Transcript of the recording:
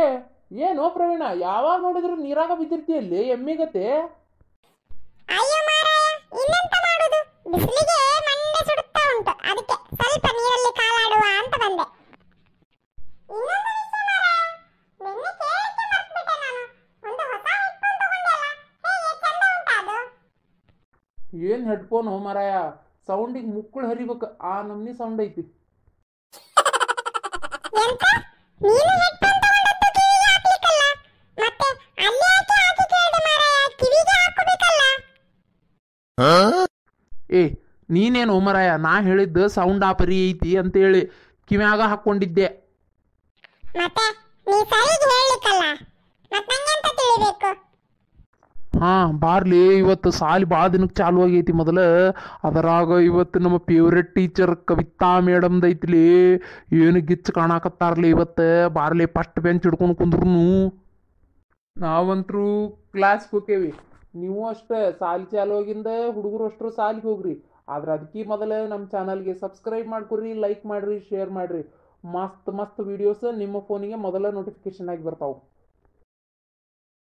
ಏ ಏನೋ ಪ್ರವೀಣ ಯಾವಾಗ ನೋಡಿದ್ರು ನೀರಾಗ ಬಿದ್ದಿರ್ತೀಯಲ್ಲಿ ಎಮ್ಮಿಗತೆ ಅಯ್ಯೋ ಮಾರಾಯ ಇನ್ನೆಂತ ಮಾಡೋದು ಸ್ವಲ್ಪ ಅಂತ ಏನು ಮಾರಾಯ ಸೌಂಡಿಗೆ ಮುಕ್ಕಳು ಹರಿಬೇಕು ಆ ನಮ್ನಿ ಸೌಂಡ್ ಐತಿ ನೀನು ಏ ನೀನೇನು ಮರಾಯ ನಾ ಹೇಳಿದ್ದು ಸೌಂಡ್ ಆಪರಿ ಐತಿ ಅಂತ ಹೇಳಿ ಕಿವ್ಯಾಗ ಹಾಕೊಂಡಿದ್ದೆ ಹಾ ಬಾರ್ಲಿ ಇವತ್ತು ಸಾಲಿ ಬಾ ದಿನಕ್ಕೆ ಚಾಲು ಆಗೈತಿ ಮೊದಲ ಅದರಾಗ ಇವತ್ತು ನಮ್ಮ ಫೇವ್ರೆಟ್ ಟೀಚರ್ ಕವಿತಾ ಮೇಡಮ್ ಐತಿಲಿ ಏನು ಗಿಚ್ಚು ಕಾಣಾಕತ್ತಾರ್ಲಿ ಇವತ್ತು ಬಾರ್ಲಿ ಫಸ್ಟ್ ಬೆಂಚ್ ಹಿಡ್ಕೊಂಡು ಕುಂದ್ರು ನಾವಂತರೂ ಕ್ಲಾಸ್ ಹೋಗ್ತೇವಿ ನೀವು ಅಷ್ಟೇ ಸಾಲಿ ಚಾಲು ಹೋಗಿಂದ ಹುಡುಗರು ಅಷ್ಟರು ಸಾಲಿಗೆ ಹೋಗ್ರಿ ಆದ್ರೆ ಅದಕ್ಕೆ ಮೊದಲೇ ನಮ್ಮ ಚಾನಲ್ಗೆ ಸಬ್ಸ್ಕ್ರೈಬ್ ಮಾಡ್ಕೊರಿ ಲೈಕ್ ಮಾಡ್ರಿ ಶೇರ್ ಮಾಡ್ರಿ ಮಸ್ತ್ ಮಸ್ತ್ ವಿಡಿಯೋಸ್ ನಿಮ್ಮ ಫೋನಿಗೆ ಮೊದಲ ನೋಟಿಫಿಕೇಶನ್ ಆಗಿ ಬರ್ತಾವೆ